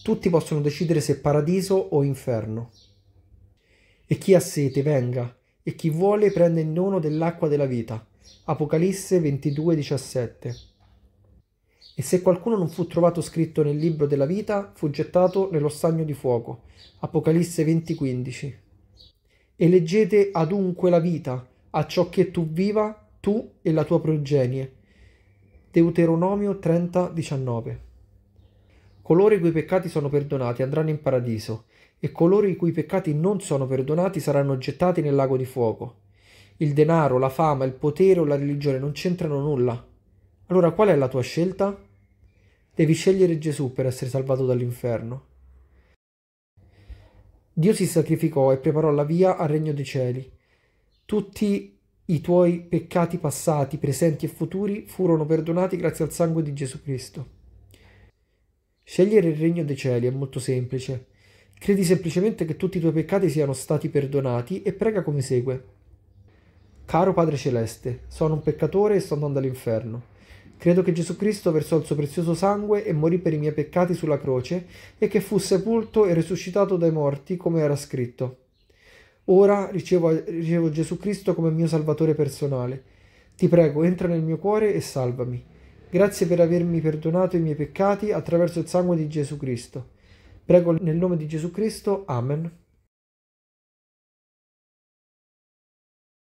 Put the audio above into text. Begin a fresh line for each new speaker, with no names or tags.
Tutti possono decidere se paradiso o inferno. E chi ha sete venga, e chi vuole prenda il dono dell'acqua della vita. Apocalisse 22:17. E se qualcuno non fu trovato scritto nel libro della vita, fu gettato nello stagno di fuoco. Apocalisse 20:15. E leggete adunque la vita a ciò che tu viva, tu e la tua progenie. Deuteronomio 30:19. Coloro i cui peccati sono perdonati andranno in paradiso, e coloro i cui peccati non sono perdonati saranno gettati nel lago di fuoco. Il denaro, la fama, il potere o la religione non c'entrano nulla. Allora qual è la tua scelta? Devi scegliere Gesù per essere salvato dall'inferno. Dio si sacrificò e preparò la via al regno dei cieli. Tutti i tuoi peccati passati, presenti e futuri furono perdonati grazie al sangue di Gesù Cristo. Scegliere il regno dei cieli è molto semplice. Credi semplicemente che tutti i tuoi peccati siano stati perdonati e prega come segue. Caro Padre Celeste, sono un peccatore e sto andando all'inferno. Credo che Gesù Cristo versò il suo prezioso sangue e morì per i miei peccati sulla croce e che fu sepolto e risuscitato dai morti come era scritto. Ora ricevo, ricevo Gesù Cristo come mio Salvatore personale. Ti prego, entra nel mio cuore e salvami. Grazie per avermi perdonato i miei peccati attraverso il sangue di Gesù Cristo. Prego nel nome di Gesù Cristo. Amen.